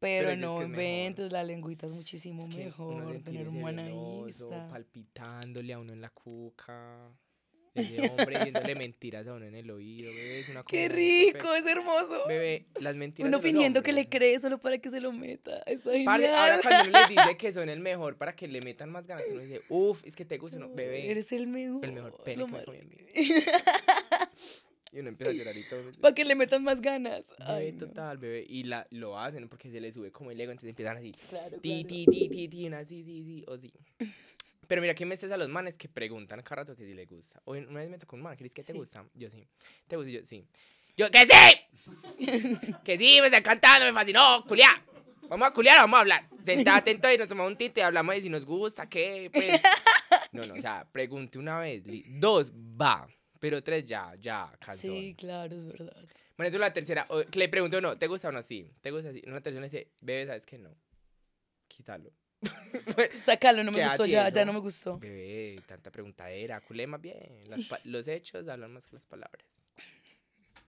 Pero, no inventes, es la lengüita es muchísimo mejor, tener un buen palpitándole a uno en la cuca. Ese hombre diciéndole mentiras a uno en el oído, bebé, es una ¡Qué rico! ¡Es hermoso! Bebé, las mentiras Uno fingiendo que le cree solo para que se lo meta. Está Par ahora cuando uno dice que son el mejor para que le metan más ganas, uno dice, uff, es que te gusta, no, bebé. Eres el mejor. El mejor pene que me Y uno empieza a llorar y todo. Para que le metan más ganas. Ay, total, bebé. Y la, lo hacen porque se le sube como el ego, entonces empiezan así. Claro, ti, claro. ti, ti, ti, ti, una sí, sí, sí, o sí. Pero mira, ¿qué me a los manes que preguntan cada rato que si les gusta? Hoy una vez me tocó un man, dice que te gusta? Yo sí. ¿Te gusta? Yo sí. Yo, ¡que sí! ¡Que sí! Me está encantando, me fascinó, culiá. Vamos a culiar, vamos a hablar. Sentate atento y nos tomamos un tinto y hablamos de si nos gusta, qué. Pues. No, no, o sea, pregunté una vez. Dos, va. Pero tres ya, ya, calzón. Sí, claro, es verdad. Bueno, tú la tercera, le pregunto, no, ¿te gusta o no? Sí, ¿te gusta? En Una tercera dice, bebé, ¿sabes qué? No, quítalo. Pues, Sácalo, no me gustó, ya, ya no me gustó. Bebé, tanta preguntadera, culé más bien. los hechos hablan más que las palabras.